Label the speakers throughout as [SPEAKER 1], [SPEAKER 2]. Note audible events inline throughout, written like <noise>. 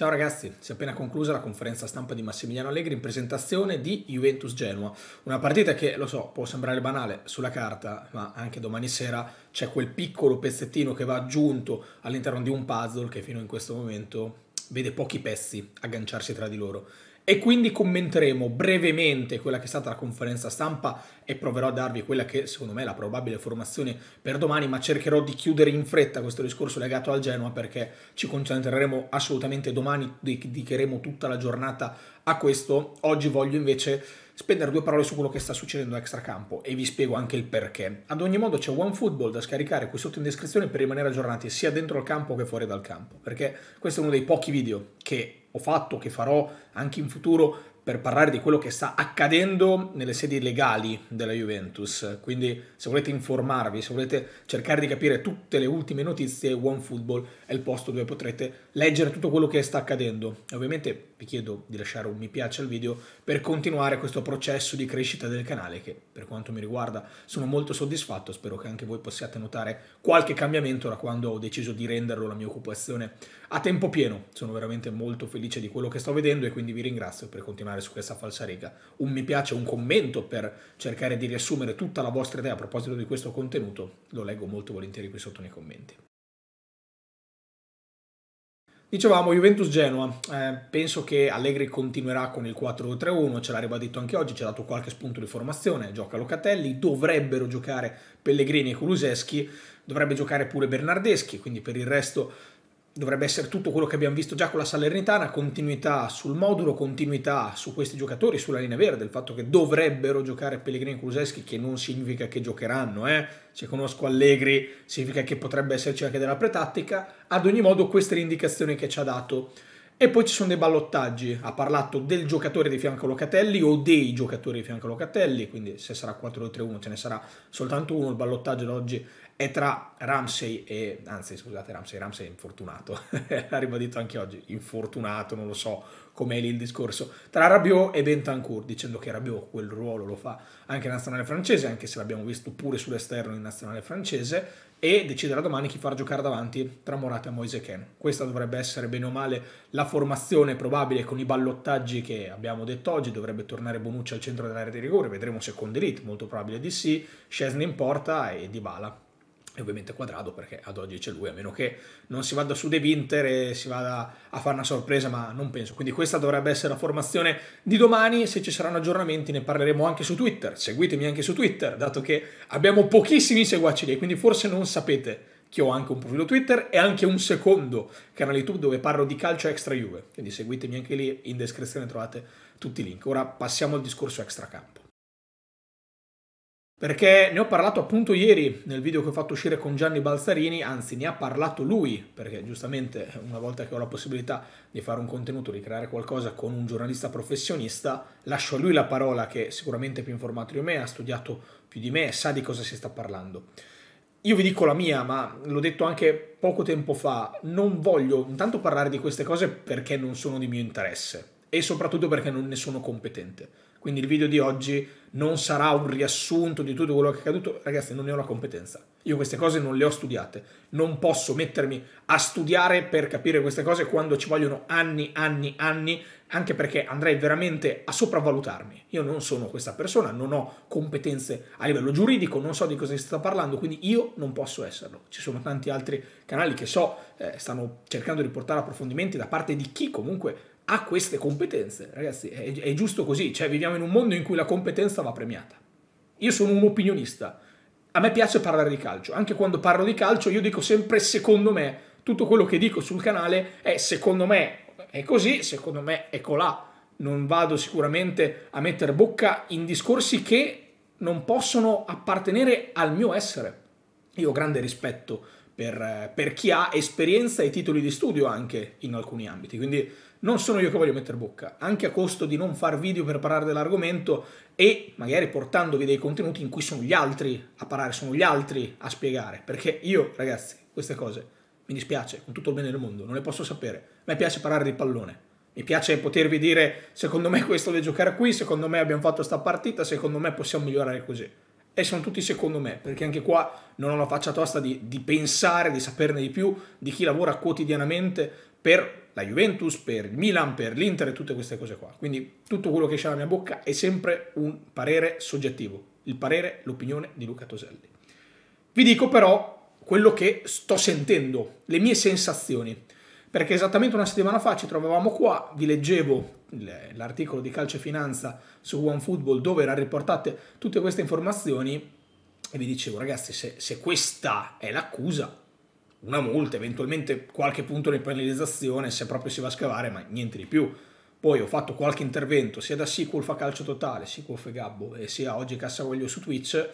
[SPEAKER 1] Ciao ragazzi, si è appena conclusa la conferenza stampa di Massimiliano Allegri in presentazione di Juventus Genoa, una partita che, lo so, può sembrare banale sulla carta, ma anche domani sera c'è quel piccolo pezzettino che va aggiunto all'interno di un puzzle che fino in questo momento vede pochi pezzi agganciarsi tra di loro e quindi commenteremo brevemente quella che è stata la conferenza stampa e proverò a darvi quella che secondo me è la probabile formazione per domani, ma cercherò di chiudere in fretta questo discorso legato al Genoa perché ci concentreremo assolutamente domani, dedicheremo tutta la giornata a questo. Oggi voglio invece spendere due parole su quello che sta succedendo a extracampo e vi spiego anche il perché. Ad ogni modo c'è OneFootball da scaricare qui sotto in descrizione per rimanere aggiornati sia dentro il campo che fuori dal campo, perché questo è uno dei pochi video che ho fatto, che farò anche in futuro per parlare di quello che sta accadendo nelle sedi legali della Juventus. Quindi se volete informarvi, se volete cercare di capire tutte le ultime notizie, OneFootball è il posto dove potrete leggere tutto quello che sta accadendo. E ovviamente vi chiedo di lasciare un mi piace al video per continuare questo processo di crescita del canale che per quanto mi riguarda sono molto soddisfatto, spero che anche voi possiate notare qualche cambiamento da quando ho deciso di renderlo la mia occupazione a tempo pieno, sono veramente molto felice di quello che sto vedendo e quindi vi ringrazio per continuare su questa falsa riga. un mi piace, un commento per cercare di riassumere tutta la vostra idea a proposito di questo contenuto, lo leggo molto volentieri qui sotto nei commenti. Dicevamo Juventus-Genoa, eh, penso che Allegri continuerà con il 4-3-1, ce l'ha ribadito anche oggi, ci ha dato qualche spunto di formazione, gioca Locatelli, dovrebbero giocare Pellegrini e Kuluseschi, dovrebbe giocare pure Bernardeschi, quindi per il resto dovrebbe essere tutto quello che abbiamo visto già con la Salernitana, continuità sul modulo, continuità su questi giocatori, sulla linea verde, il fatto che dovrebbero giocare Pellegrini e Kuluseschi, che non significa che giocheranno, eh? se conosco Allegri significa che potrebbe esserci anche della pretattica, ad ogni modo questa è l'indicazione che ci ha dato. E poi ci sono dei ballottaggi, ha parlato del giocatore di fianco a Locatelli o dei giocatori di fianco a Locatelli, quindi se sarà 4 3 1 ce ne sarà soltanto uno, il ballottaggio da oggi è tra Ramsey e, anzi scusate Ramsey, Ramsey è infortunato, l'ha <laughs> ribadito anche oggi, infortunato, non lo so com'è lì il discorso, tra Rabiot e Bentancur, dicendo che Rabiot quel ruolo lo fa anche in nazionale francese, anche se l'abbiamo visto pure sull'esterno in nazionale francese, e deciderà domani chi far giocare davanti tra Morata e Moise Ken. Questa dovrebbe essere bene o male la formazione probabile con i ballottaggi che abbiamo detto oggi, dovrebbe tornare Bonucci al centro dell'area di rigore, vedremo se con Delete, molto probabile di sì, Scesni in porta e Dybala e ovviamente quadrato perché ad oggi c'è lui, a meno che non si vada su De Winter e si vada a fare una sorpresa, ma non penso. Quindi questa dovrebbe essere la formazione di domani, se ci saranno aggiornamenti ne parleremo anche su Twitter, seguitemi anche su Twitter, dato che abbiamo pochissimi seguaci lì, quindi forse non sapete che ho anche un profilo Twitter e anche un secondo canale YouTube dove parlo di calcio extra Juve, quindi seguitemi anche lì, in descrizione trovate tutti i link. Ora passiamo al discorso extra extracampo perché ne ho parlato appunto ieri nel video che ho fatto uscire con Gianni Balzarini, anzi ne ha parlato lui, perché giustamente eh, una volta che ho la possibilità di fare un contenuto, di creare qualcosa con un giornalista professionista, lascio a lui la parola che sicuramente è più informato di me, ha studiato più di me sa di cosa si sta parlando. Io vi dico la mia, ma l'ho detto anche poco tempo fa, non voglio intanto parlare di queste cose perché non sono di mio interesse e soprattutto perché non ne sono competente quindi il video di oggi non sarà un riassunto di tutto quello che è accaduto, ragazzi non ne ho la competenza. Io queste cose non le ho studiate, non posso mettermi a studiare per capire queste cose quando ci vogliono anni, anni, anni, anche perché andrei veramente a sopravvalutarmi. Io non sono questa persona, non ho competenze a livello giuridico, non so di cosa si sta parlando, quindi io non posso esserlo. Ci sono tanti altri canali che so eh, stanno cercando di portare approfondimenti da parte di chi comunque ha queste competenze. Ragazzi, è, è giusto così, cioè viviamo in un mondo in cui la competenza va premiata. Io sono un opinionista, a me piace parlare di calcio, anche quando parlo di calcio io dico sempre secondo me, tutto quello che dico sul canale è secondo me è così, secondo me è colà, non vado sicuramente a mettere bocca in discorsi che non possono appartenere al mio essere. Io ho grande rispetto per, per chi ha esperienza e titoli di studio anche in alcuni ambiti, quindi non sono io che voglio mettere bocca, anche a costo di non far video per parlare dell'argomento e magari portandovi dei contenuti in cui sono gli altri a parlare, sono gli altri a spiegare, perché io ragazzi queste cose mi dispiace, con tutto il bene del mondo, non le posso sapere, a me piace parlare di pallone, mi piace potervi dire secondo me questo deve giocare qui, secondo me abbiamo fatto sta partita, secondo me possiamo migliorare così e sono tutti secondo me, perché anche qua non ho la faccia tosta di, di, pensare, di saperne di più, di chi lavora quotidianamente per la Juventus, per il Milan, per l'Inter e tutte queste cose qua. Quindi tutto quello che esce dalla mia bocca è sempre un parere soggettivo, il parere, l'opinione di Luca Toselli. Vi dico però quello che sto sentendo, le mie sensazioni perché esattamente una settimana fa ci trovavamo qua, vi leggevo l'articolo di Calcio e Finanza su OneFootball dove erano riportate tutte queste informazioni e vi dicevo ragazzi se, se questa è l'accusa, una multa, eventualmente qualche punto di penalizzazione se proprio si va a scavare, ma niente di più. Poi ho fatto qualche intervento sia da SQL fa calcio totale, SQL fa Gabbo e sia oggi Cassavoglio su Twitch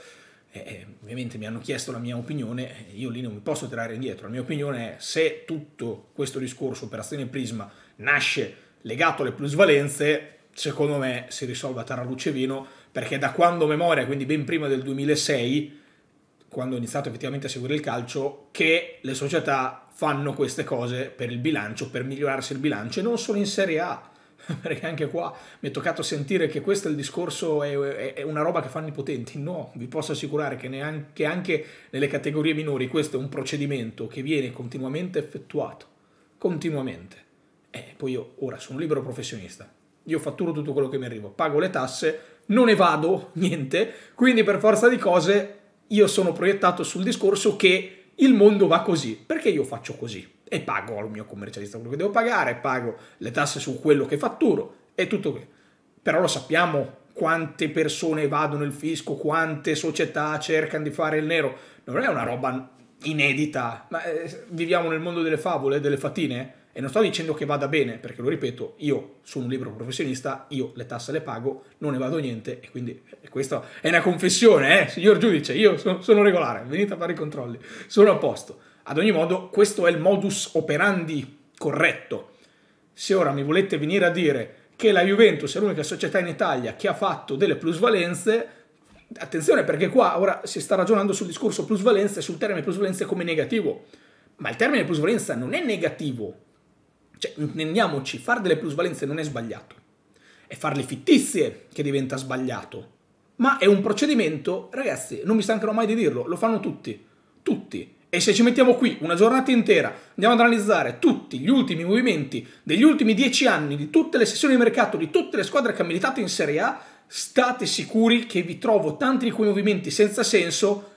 [SPEAKER 1] eh, ovviamente mi hanno chiesto la mia opinione, io lì non mi posso tirare indietro, la mia opinione è se tutto questo discorso operazione Prisma nasce legato alle plusvalenze, secondo me si risolve a Tarraluce Vino, perché da quando memoria, quindi ben prima del 2006, quando ho iniziato effettivamente a seguire il calcio, che le società fanno queste cose per il bilancio, per migliorarsi il bilancio, e non solo in Serie A <laughs> perché anche qua mi è toccato sentire che questo è il discorso, è, è, è una roba che fanno i potenti. No, vi posso assicurare che, neanche, che anche nelle categorie minori questo è un procedimento che viene continuamente effettuato, continuamente. E eh, poi io ora sono libero professionista, io fatturo tutto quello che mi arriva, pago le tasse, non evado <laughs> niente, quindi per forza di cose io sono proiettato sul discorso che il mondo va così, perché io faccio così? e pago al mio commercialista quello che devo pagare, pago le tasse su quello che fatturo e tutto qui. Però lo sappiamo quante persone evadono il fisco, quante società cercano di fare il nero. Non è una roba inedita, ma eh, viviamo nel mondo delle favole, delle fatine. E non sto dicendo che vada bene, perché lo ripeto, io sono un libero professionista, io le tasse le pago, non ne vado niente, e quindi e eh, questa è una confessione, eh, signor giudice, io sono, sono regolare, venite a fare i controlli, sono a posto. Ad ogni modo, questo è il modus operandi corretto. Se ora mi volete venire a dire che la Juventus è l'unica società in Italia che ha fatto delle plusvalenze, attenzione perché qua ora si sta ragionando sul discorso plusvalenze, sul termine plusvalenze come negativo. Ma il termine plusvalenza non è negativo. Cioè, intendiamoci, fare delle plusvalenze non è sbagliato. È farle fittizie che diventa sbagliato. Ma è un procedimento, ragazzi, non mi stancherò mai di dirlo, lo fanno tutti. Tutti. E se ci mettiamo qui una giornata intera, andiamo ad analizzare tutti gli ultimi movimenti degli ultimi dieci anni, di tutte le sessioni di mercato, di tutte le squadre che ha militato in Serie A, state sicuri che vi trovo tanti di quei movimenti senza senso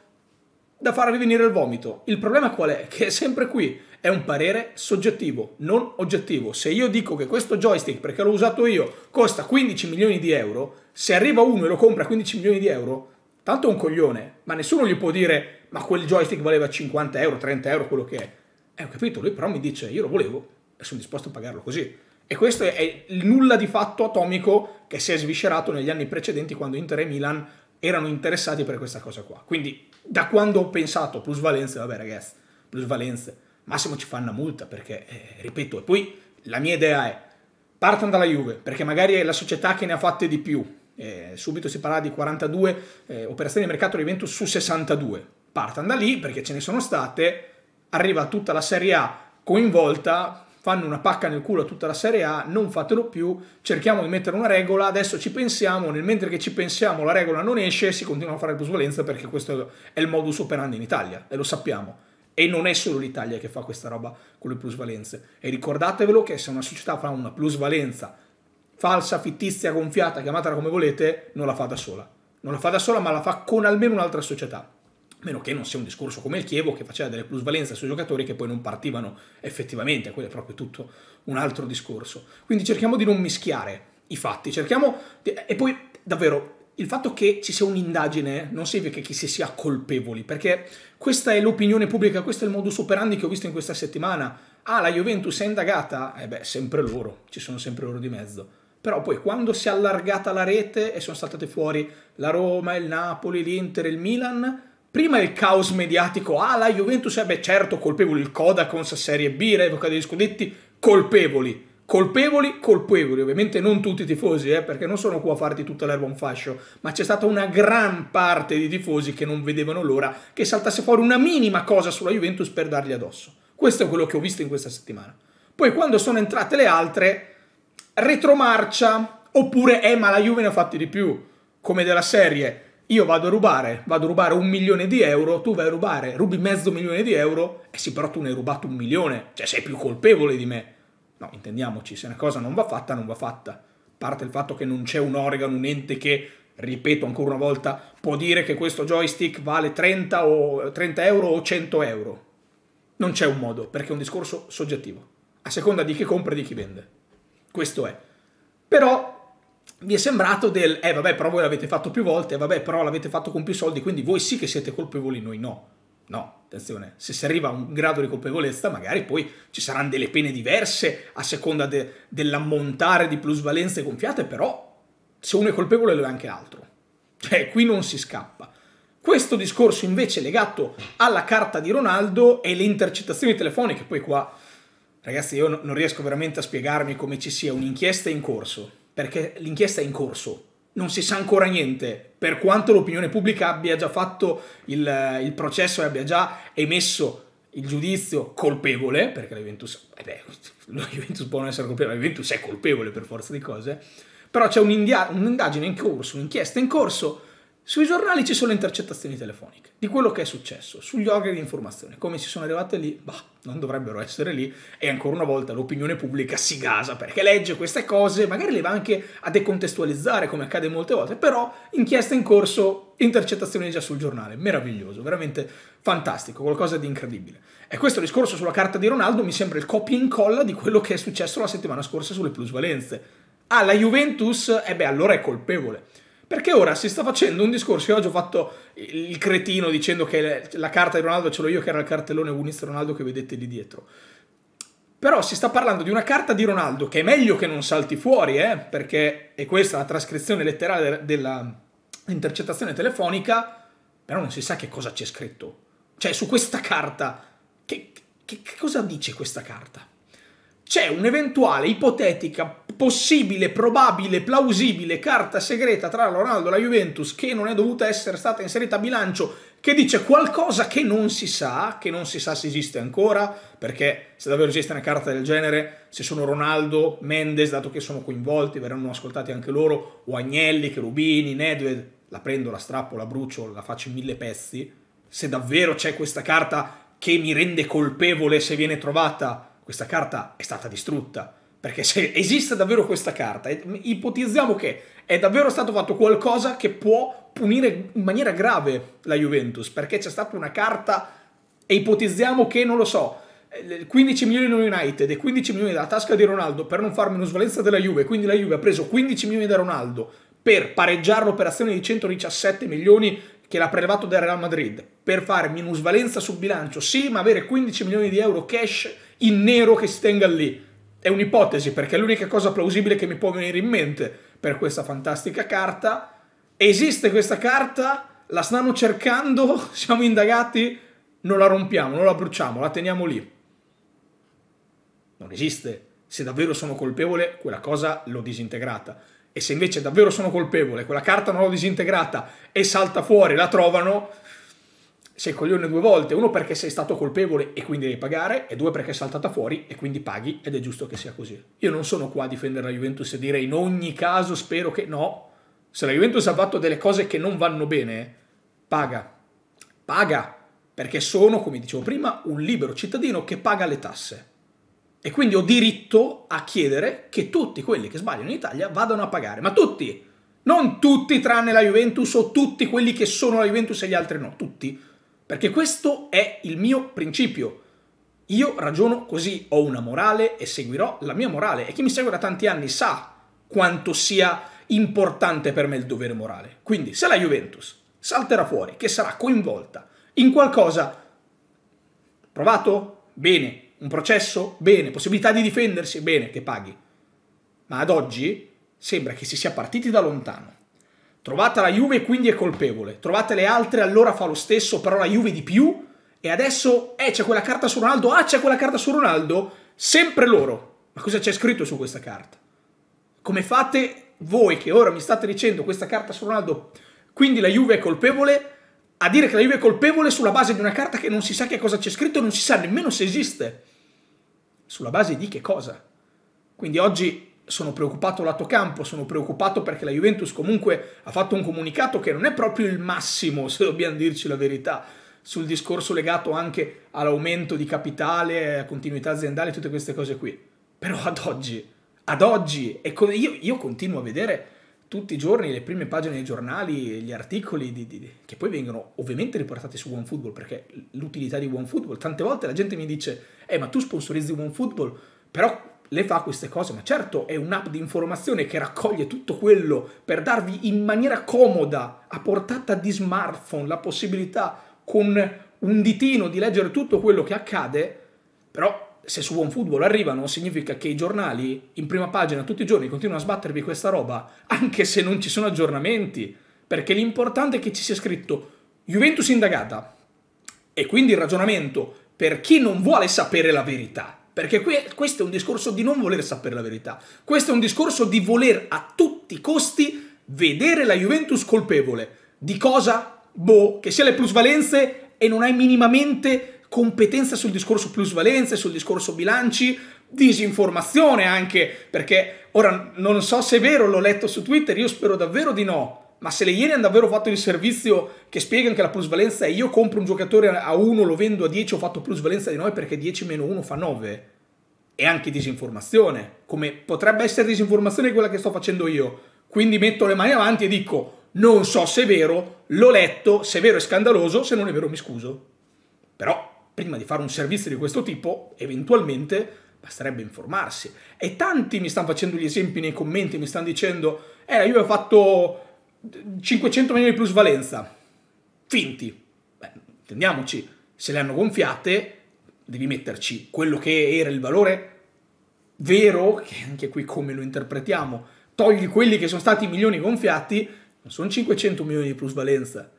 [SPEAKER 1] da farvi venire il vomito. Il problema qual è? <laughs> Che è sempre qui. È un parere soggettivo, non oggettivo. Se io dico che questo joystick, perché l'ho usato io, costa 15 milioni di euro, se arriva uno e lo compra 15 milioni di euro, tanto è un coglione, ma nessuno gli può dire ma quel joystick valeva 50 euro, 30 euro, quello che è. Eh, ho capito, lui però mi dice io lo volevo e sono disposto a pagarlo così. E questo è il nulla di fatto atomico che si è sviscerato negli anni precedenti quando Inter e Milan erano interessati per questa cosa qua. Quindi da quando ho pensato plusvalenze, vabbè ragazzi, plusvalenze, massimo ci fanno una multa perché, eh, ripeto, e poi la mia idea è partan dalla Juve, perché magari è la società che ne ha fatte di più, eh, subito si parla di 42 eh, operazioni di mercato di rivendu su 62. Partono da lì perché ce ne sono state, arriva tutta la Serie A coinvolta, fanno una pacca nel culo a tutta la Serie A, non fatelo più, cerchiamo di mettere una regola, adesso ci pensiamo, nel mentre che ci pensiamo la regola non esce, si continua a fare plusvalenza perché questo è il modus operandi in Italia e lo sappiamo. E non è solo l'Italia che fa questa roba con le plusvalenze. E ricordatevelo che se una società fa una plusvalenza falsa, fittizia, gonfiata, chiamatela come volete, non la fa da sola. Non la fa da sola, ma la fa con almeno un'altra società. meno che non sia un discorso come il Chievo che faceva delle plusvalenze sui giocatori che poi non partivano effettivamente, quello è proprio tutto un altro discorso. Quindi cerchiamo di non mischiare i fatti, cerchiamo... Di... E poi davvero il fatto che ci sia un'indagine non significa che si sia colpevoli, perché questa è l'opinione pubblica, questo è il modus operandi che ho visto in questa settimana. Ah, la Juventus è indagata? Eh beh, sempre loro, ci sono sempre loro di mezzo però poi quando si è allargata la rete e sono saltate fuori la Roma, il Napoli, l'Inter, il Milan, prima il caos mediatico, ah la Juventus è eh, beh certo colpevoli, il Codacons Serie B, revoca degli scudetti, colpevoli, colpevoli, colpevoli, ovviamente non tutti i tifosi, eh, perché non sono qua a farti tutta l'erba un fascio, ma c'è stata una gran parte di tifosi che non vedevano l'ora che saltasse fuori una minima cosa sulla Juventus per dargli addosso. Questo è quello che ho visto in questa settimana. Poi quando sono entrate le altre retromarcia oppure eh ma la Juve ne ha fatti di più come della serie io vado a rubare, vado a rubare un milione di euro, tu vai a rubare, rubi mezzo milione di euro, e eh sì però tu ne hai rubato un milione, cioè sei più colpevole di me. No, intendiamoci, se una cosa non va fatta, non va fatta. A parte il fatto che non c'è un organo, un ente che, ripeto ancora una volta, può dire che questo joystick vale 30, o, 30 euro o 100 euro. Non c'è un modo, perché è un discorso soggettivo, a seconda di chi compra e di chi vende. Questo è. Però vi è sembrato del, eh vabbè, però voi l'avete fatto più volte, eh, vabbè, però l'avete fatto con più soldi, quindi voi sì che siete colpevoli, noi no. No, attenzione, se si arriva a un grado di colpevolezza, magari poi ci saranno delle pene diverse a seconda de, dell'ammontare di plusvalenze gonfiate, però se uno è colpevole lo è anche l'altro. Cioè, qui non si scappa. Questo discorso invece legato alla carta di Ronaldo e le intercettazioni telefoniche, poi qua Ragazzi, io non riesco veramente a spiegarmi come ci sia un'inchiesta in corso, perché l'inchiesta è in corso, non si sa ancora niente, per quanto l'opinione pubblica abbia già fatto il, il processo e abbia già emesso il giudizio colpevole, perché la Juventus, eh beh, <laughs> la Juventus può non essere colpevole, la Juventus è colpevole per forza di cose, però c'è un'indagine in corso, un'inchiesta in corso, sui giornali ci sono intercettazioni telefoniche di quello che è successo, sugli organi di informazione, come si sono arrivate lì, bah, non dovrebbero essere lì e ancora una volta l'opinione pubblica si gasa perché legge queste cose, magari le va anche a decontestualizzare come accade molte volte, però inchiesta in corso, intercettazioni già sul giornale, meraviglioso, veramente fantastico, qualcosa di incredibile. E questo discorso sulla carta di Ronaldo mi sembra il copia e incolla di quello che è successo la settimana scorsa sulle plusvalenze. Ah, la Juventus, e eh beh allora è colpevole perché ora si sta facendo un discorso, io oggi ho fatto il cretino dicendo che la carta di Ronaldo ce l'ho io che era il cartellone Winston Ronaldo che vedete lì dietro. Però si sta parlando di una carta di Ronaldo che è meglio che non salti fuori, eh, perché è questa la trascrizione letterale dell'intercettazione telefonica, però non si sa che cosa c'è scritto. Cioè su questa carta, che, che, che cosa dice questa carta? C'è un'eventuale ipotetica possibile, probabile, plausibile carta segreta tra Ronaldo e la Juventus che non è dovuta essere stata inserita a bilancio, che dice qualcosa che non si sa, che non si sa se esiste ancora, perché se davvero esiste una carta del genere, se sono Ronaldo, Mendes, dato che sono coinvolti, verranno ascoltati anche loro, o Agnelli, Cherubini, Nedved, la prendo, la strappo, la brucio, la faccio in mille pezzi, se davvero c'è questa carta che mi rende colpevole se viene trovata, questa carta è stata distrutta perché se esiste davvero questa carta, ipotizziamo che è davvero stato fatto qualcosa che può punire in maniera grave la Juventus, perché c'è stata una carta e ipotizziamo che, non lo so, 15 milioni United e 15 milioni dalla tasca di Ronaldo per non far minusvalenza della Juve, quindi la Juve ha preso 15 milioni da Ronaldo per pareggiare l'operazione di 117 milioni che l'ha prelevato dal Real Madrid per fare minusvalenza sul bilancio, sì, ma avere 15 milioni di euro cash in nero che si tenga lì è un'ipotesi perché è l'unica cosa plausibile che mi può venire in mente per questa fantastica carta. Esiste questa carta, la stanno cercando, <laughs> siamo indagati, non la rompiamo, non la bruciamo, la teniamo lì. Non esiste. Se davvero sono colpevole, quella cosa l'ho disintegrata. E se invece davvero sono colpevole, quella carta non l'ho disintegrata e salta fuori, la trovano, sei coglione due volte, uno perché sei stato colpevole e quindi devi pagare, e due perché è saltata fuori e quindi paghi ed è giusto che sia così. Io non sono qua a difendere la Juventus e dire in ogni caso spero che no, se la Juventus ha fatto delle cose che non vanno bene, paga, paga, perché sono, come dicevo prima, un libero cittadino che paga le tasse. E quindi ho diritto a chiedere che tutti quelli che sbagliano in Italia vadano a pagare, ma tutti, non tutti tranne la Juventus o tutti quelli che sono la Juventus e gli altri no, tutti perché questo è il mio principio. Io ragiono così, ho una morale e seguirò la mia morale. E chi mi segue da tanti anni sa quanto sia importante per me il dovere morale. Quindi se la Juventus salterà fuori, che sarà coinvolta in qualcosa, provato? Bene. Un processo? Bene. Possibilità di difendersi? Bene, che paghi. Ma ad oggi sembra che si sia partiti da lontano Trovata la Juve quindi è colpevole, trovate le altre allora fa lo stesso, però la Juve di più e adesso eh c'è quella carta su Ronaldo, ah c'è quella carta su Ronaldo, sempre loro. Ma cosa c'è scritto su questa carta? Come fate voi che ora mi state dicendo questa carta su Ronaldo, quindi la Juve è colpevole, a dire che la Juve è colpevole sulla base di una carta che non si sa che cosa c'è scritto non si sa nemmeno se esiste. Sulla base di che cosa? Quindi oggi sono preoccupato lato campo, sono preoccupato perché la Juventus comunque ha fatto un comunicato che non è proprio il massimo, <laughs> se dobbiamo dirci la verità, sul discorso legato anche all'aumento di capitale, continuità aziendale, tutte queste cose qui. Però ad oggi, ad oggi, e con, io, io, continuo a vedere tutti i giorni le prime pagine dei giornali, gli articoli di, di, che poi vengono ovviamente riportati su OneFootball, perché l'utilità di OneFootball, tante volte la gente mi dice, eh ma tu sponsorizzi OneFootball, però le fa queste cose, ma certo è un'app di informazione che raccoglie tutto quello per darvi in maniera comoda, a portata di smartphone, la possibilità con un ditino di leggere tutto quello che accade, però se su OneFootball arrivano significa che i giornali in prima pagina tutti i giorni continuano a sbattervi questa roba, anche se non ci sono aggiornamenti, perché l'importante è che ci sia scritto Juventus indagata e quindi il ragionamento per chi non vuole sapere la verità perché que questo è un discorso di non voler sapere la verità. Questo è un discorso di voler a tutti i costi vedere la Juventus colpevole. Di cosa? Boh, che sia le plusvalenze e non hai minimamente competenza sul discorso plusvalenze, sul discorso bilanci, disinformazione anche, perché ora non so se è vero, l'ho letto su Twitter, io spero davvero di no ma se le Iene hanno davvero fatto il servizio che spiega che la plusvalenza è io compro un giocatore a 1, lo vendo a 10, ho fatto plusvalenza di 9 perché 10 meno 1 fa 9. è anche disinformazione, come potrebbe essere disinformazione quella che sto facendo io. Quindi metto le mani avanti e dico, non so se è vero, l'ho letto, se è vero è scandaloso, se non è vero mi scuso. Però prima di fare un servizio di questo tipo, eventualmente basterebbe informarsi. E tanti mi stanno facendo gli esempi nei commenti, mi stanno dicendo, eh, io ho fatto 500 milioni di plusvalenza, finti, Beh, intendiamoci, se le hanno gonfiate devi metterci quello che era il valore vero, che anche qui come lo interpretiamo, togli quelli che sono stati milioni gonfiati, non sono 500 milioni di plusvalenza.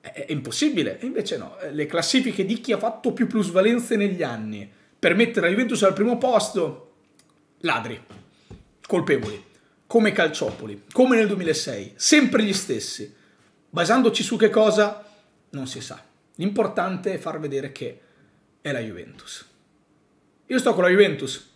[SPEAKER 1] È, è impossibile, e invece no. Le classifiche di chi ha fatto più plusvalenze negli anni per mettere la Juventus al primo posto, ladri, colpevoli come Calciopoli, come nel 2006, sempre gli stessi. Basandoci su che cosa? Non si sa. L'importante è far vedere che è la Juventus. Io sto con la Juventus,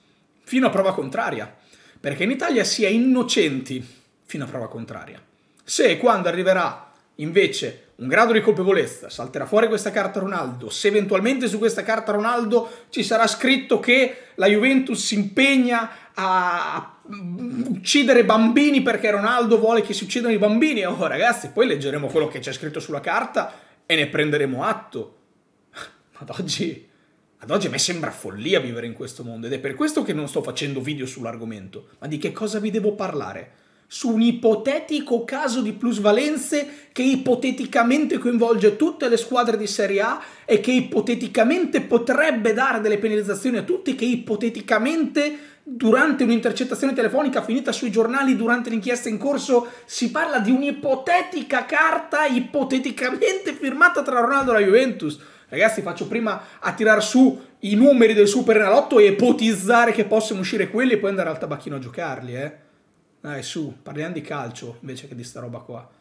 [SPEAKER 1] fino a prova contraria, perché in Italia si è innocenti fino a prova contraria. Se e quando arriverà invece un grado di colpevolezza, salterà fuori questa carta Ronaldo, se eventualmente su questa carta Ronaldo ci sarà scritto che la Juventus si impegna a uccidere bambini perché Ronaldo vuole che si uccidano i bambini. Oh ragazzi, poi leggeremo quello che c'è scritto sulla carta e ne prenderemo atto. Ad oggi, ad oggi a me sembra follia vivere in questo mondo ed è per questo che non sto facendo video sull'argomento. Ma di che cosa vi devo parlare? su un ipotetico caso di plusvalenze che ipoteticamente coinvolge tutte le squadre di Serie A e che ipoteticamente potrebbe dare delle penalizzazioni a tutti, che ipoteticamente durante un'intercettazione telefonica finita sui giornali durante l'inchiesta in corso si parla di un'ipotetica carta ipoteticamente firmata tra Ronaldo e la Juventus. Ragazzi, faccio prima a tirar su i numeri del Super Nalotto e ipotizzare che possano uscire quelli e poi andare al tabacchino a giocarli, eh. Dai, su, parliamo di calcio invece che di sta roba qua.